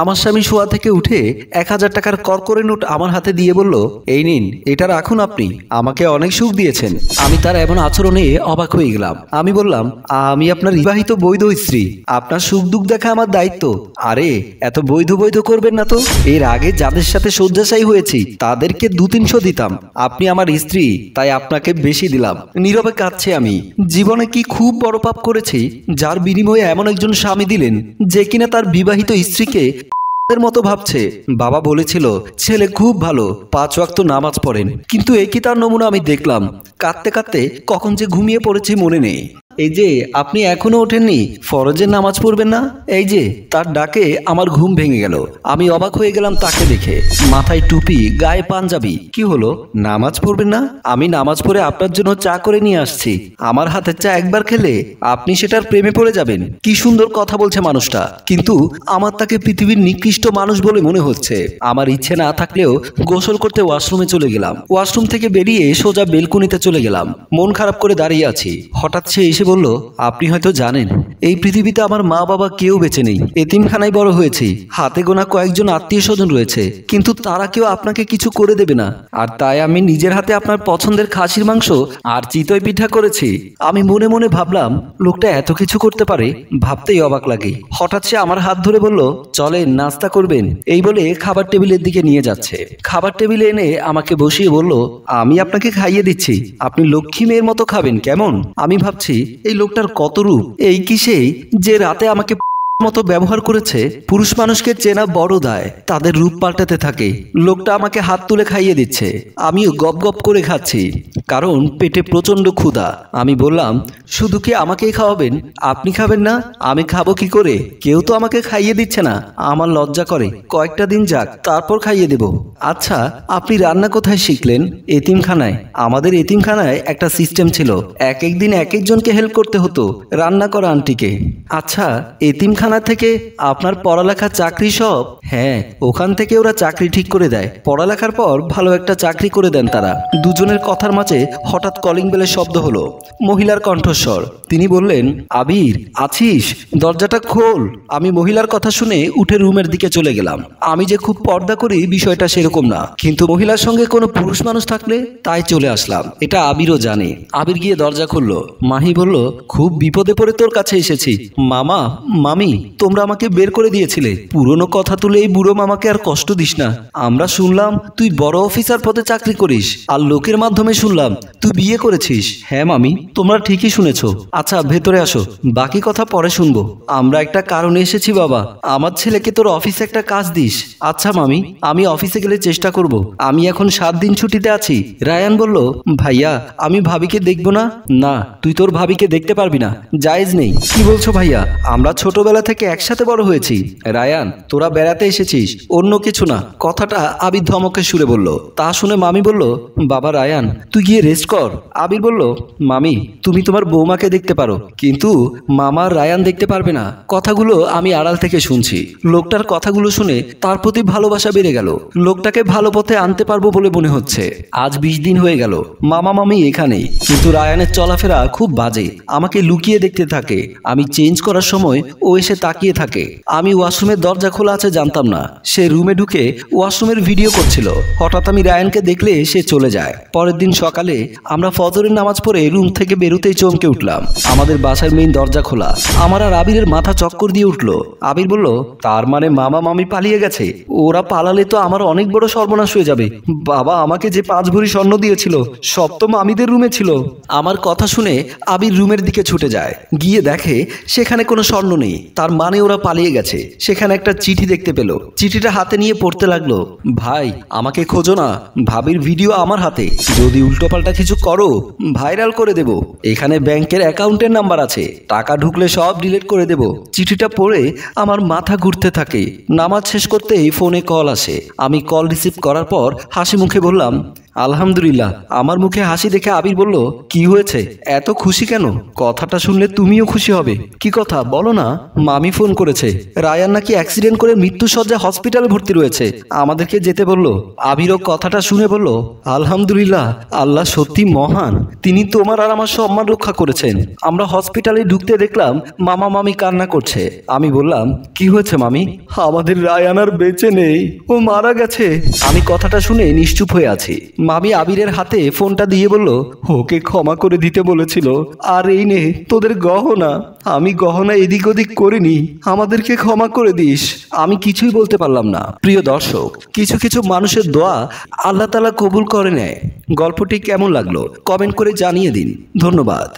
আমার স্বামী শোয়া থেকে উঠে এক হাজার টাকার করকরে নোট আমার হাতে দিয়ে বলল এই নিন এটা রাখুন আপনি আমাকে অনেক সুখ দিয়েছেন আমি তার এমন আচরণে অবাক হয়ে গেলাম আমি বললাম আমি আপনার বিবাহিত বৈধ স্ত্রী আপনার সুখ দুঃখ দেখা আমার দায়িত্ব আরে এত বৈধ বৈধ করবেন না তো এর আগে যাদের সাথে শয্যাশায়ী হয়েছি তাদেরকে দু তিনশো দিতাম আপনি আমার স্ত্রী তাই আপনাকে বেশি দিলাম নীরবে কাঁদছে আমি জীবনে কি খুব বড় পাপ করেছি যার বিনিময়ে এমন একজন স্বামী দিলেন যে কিনা তার বিবাহিত স্ত্রীকে তাদের মতো ভাবছে বাবা বলেছিল ছেলে খুব ভালো পাঁচ ওয়াক্ত নামাজ পড়েন কিন্তু একই তার নমুনা আমি দেখলাম কাঁদতে কাঁদতে কখন যে ঘুমিয়ে পড়েছি মনে নেই এই যে আপনি এখনো ওঠেননি ফরজের নামাজ পড়বেন না এই যে তার ডাকে আমার ঘুম ভেঙে গেল আমি অবাক হয়ে গেলাম তাকে দেখে মাথায় টুপি গায়ে পাঞ্জাবি কি হলো নামাজ পড়বেন না আমি নামাজ পড়ে আপনার জন্য চা করে নিয়ে আসছি আমার হাতের চা একবার খেলে আপনি সেটার প্রেমে পড়ে যাবেন কি সুন্দর কথা বলছে মানুষটা কিন্তু আমার তাকে পৃথিবীর নিকৃষ্ট মানুষ বলে মনে হচ্ছে আমার ইচ্ছে না থাকলেও গোসল করতে ওয়াশরুমে চলে গেলাম ওয়াশরুম থেকে বেরিয়ে সোজা বেলকুনিতে চলে গেলাম মন খারাপ করে দাঁড়িয়ে আছি হঠাৎ সে এসে হেসে বলল আপনি হয়তো জানেন এই পৃথিবীতে আমার মা বাবা কেউ বেঁচে নেই এতিমখানায় বড় হয়েছি হাতে গোনা কয়েকজন আত্মীয় স্বজন রয়েছে কিন্তু তারা কেউ আপনাকে কিছু করে দেবে না আর তাই আমি নিজের হাতে আপনার পছন্দের খাসির মাংস আর চিতই পিঠা করেছি আমি মনে মনে ভাবলাম লোকটা এত কিছু করতে পারে ভাবতেই অবাক লাগে হঠাৎ সে আমার হাত ধরে বলল চলেন নাস্তা করবেন এই বলে খাবার টেবিলের দিকে নিয়ে যাচ্ছে খাবার টেবিলে এনে আমাকে বসিয়ে বলল আমি আপনাকে খাইয়ে দিচ্ছি আপনি লক্ষ্মী মেয়ের মতো খাবেন কেমন আমি ভাবছি এই লোকটার কত রূপ এই কি সেই যে রাতে আমাকে মতো ব্যবহার করেছে পুরুষ মানুষকে চেনা বড় দায় তাদের রূপ পাল্টাতে থাকে লোকটা আমাকে হাত তুলে খাইয়ে দিচ্ছে আমিও গপ গপ করে খাচ্ছি কারণ পেটে প্রচণ্ড ক্ষুধা আমি বললাম শুধু কি আমাকেই খাওয়াবেন আপনি খাবেন না আমি খাবো কি করে কেউ তো আমাকে খাইয়ে দিচ্ছে না আমার লজ্জা করে কয়েকটা দিন যাক তারপর খাইয়ে দেব আচ্ছা আপনি রান্না কোথায় শিখলেন এতিমখানায় আমাদের এতিমখানায় একটা সিস্টেম ছিল এক এক দিন এক একজনকে হেল্প করতে হতো রান্না করা আন্টিকে আচ্ছা এতিমখানা থেকে আপনার পড়ালেখা চাকরি সব হ্যাঁ ওখান থেকে ওরা চাকরি ঠিক করে দেয় পড়ালেখার পর ভালো একটা চাকরি করে দেন তারা দুজনের কথার মাঝে মাঝে হঠাৎ কলিং বেলের শব্দ হলো মহিলার কণ্ঠস্বর তিনি বললেন আবির আছিস দরজাটা খোল আমি মহিলার কথা শুনে উঠে রুমের দিকে চলে গেলাম আমি যে খুব পর্দা করি বিষয়টা সেরকম না কিন্তু মহিলার সঙ্গে কোনো পুরুষ মানুষ থাকলে তাই চলে আসলাম এটা আবিরও জানে আবির গিয়ে দরজা খুললো মাহি বলল খুব বিপদে পড়ে তোর কাছে এসেছি মামা মামি তোমরা আমাকে বের করে দিয়েছিলে পুরনো কথা তুলে এই বুড়ো মামাকে আর কষ্ট দিস না আমরা শুনলাম তুই বড় অফিসার পদে চাকরি করিস আর লোকের মাধ্যমে শুনলাম বললাম তুই বিয়ে করেছিস হ্যাঁ মামি তোমরা ঠিকই শুনেছ আচ্ছা ভেতরে আসো বাকি কথা পরে শুনবো আমরা একটা কারণে এসেছি বাবা আমার ছেলেকে তোর অফিসে একটা কাজ দিস আচ্ছা মামি আমি অফিসে গেলে চেষ্টা করব। আমি এখন সাত দিন ছুটিতে আছি রায়ান বলল ভাইয়া আমি ভাবিকে দেখবো না না তুই তোর ভাবিকে দেখতে পারবি না জায়েজ নেই কি বলছো ভাইয়া আমরা ছোটবেলা থেকে একসাথে বড় হয়েছি রায়ান তোরা বেড়াতে এসেছিস অন্য কিছু না কথাটা আবির ধমকে সুরে বলল তা শুনে মামি বলল বাবা রায়ান তুই কি গিয়ে রেস্ট কর আবির বলল মামি তুমি তোমার বৌমাকে দেখতে পারো কিন্তু মামার রায়ান দেখতে পারবে না কথাগুলো আমি আড়াল থেকে শুনছি লোকটার কথাগুলো শুনে তার প্রতি ভালোবাসা বেড়ে গেল লোকটাকে ভালো পথে আনতে পারবো বলে মনে হচ্ছে আজ বিশ দিন হয়ে গেল মামা মামি এখানেই কিন্তু রায়ানের চলাফেরা খুব বাজে আমাকে লুকিয়ে দেখতে থাকে আমি চেঞ্জ করার সময় ও এসে তাকিয়ে থাকে আমি ওয়াশরুমের দরজা খোলা আছে জানতাম না সে রুমে ঢুকে ওয়াশরুমের ভিডিও করছিল হঠাৎ আমি রায়ানকে দেখলে সে চলে যায় পরের দিন সকাল সকালে আমরা ফজরের নামাজ পড়ে রুম থেকে বেরুতেই চমকে উঠলাম আমাদের বাসার মেইন দরজা খোলা আমার আর আবিরের মাথা চক্কর দিয়ে উঠল আবির বলল তার মানে মামা মামি পালিয়ে গেছে ওরা পালালে তো আমার অনেক বড় সর্বনাশ হয়ে যাবে বাবা আমাকে যে পাঁচ ভরি স্বর্ণ দিয়েছিল সপ্তম আমিদের রুমে ছিল আমার কথা শুনে আবির রুমের দিকে ছুটে যায় গিয়ে দেখে সেখানে কোনো স্বর্ণ নেই তার মানে ওরা পালিয়ে গেছে সেখানে একটা চিঠি দেখতে পেল চিঠিটা হাতে নিয়ে পড়তে লাগলো ভাই আমাকে খোঁজো না ভাবির ভিডিও আমার হাতে যদি উল্টো উল্টোপাল্টা কিছু করো ভাইরাল করে দেব এখানে ব্যাংকের অ্যাকাউন্টের নাম্বার আছে টাকা ঢুকলে সব ডিলিট করে দেব চিঠিটা পড়ে আমার মাথা ঘুরতে থাকে নামাজ শেষ করতেই ফোনে কল আসে আমি কল রিসিভ করার পর হাসি মুখে বললাম আলহামদুলিল্লাহ আমার মুখে হাসি দেখে আবির বলল কি হয়েছে এত খুশি কেন কথাটা শুনলে তুমিও খুশি হবে কি কথা বলো না মামি ফোন করেছে রায়ান নাকি অ্যাক্সিডেন্ট করে মৃত্যুসজ্জা হসপিটালে ভর্তি রয়েছে আমাদেরকে যেতে বলল আবিরও কথাটা শুনে বলল আলহামদুলিল্লাহ আল্লাহ সত্যি মহান তিনি তোমার আর আমার সম্মান রক্ষা করেছেন আমরা হসপিটালে ঢুকতে দেখলাম মামা মামি কান্না করছে আমি বললাম কি হয়েছে মামি আমাদের রায়ান আর বেঁচে নেই ও মারা গেছে আমি কথাটা শুনে নিশ্চুপ হয়ে আছি মামি আবিরের হাতে ফোনটা দিয়ে বলল ওকে ক্ষমা করে দিতে বলেছিল আর এই নে তোদের গহনা আমি গহনা এদিক ওদিক করিনি আমাদেরকে ক্ষমা করে দিস আমি কিছুই বলতে পারলাম না প্রিয় দর্শক কিছু কিছু মানুষের দোয়া আল্লাহ তালা কবুল করে নেয় গল্পটি কেমন লাগলো কমেন্ট করে জানিয়ে দিন ধন্যবাদ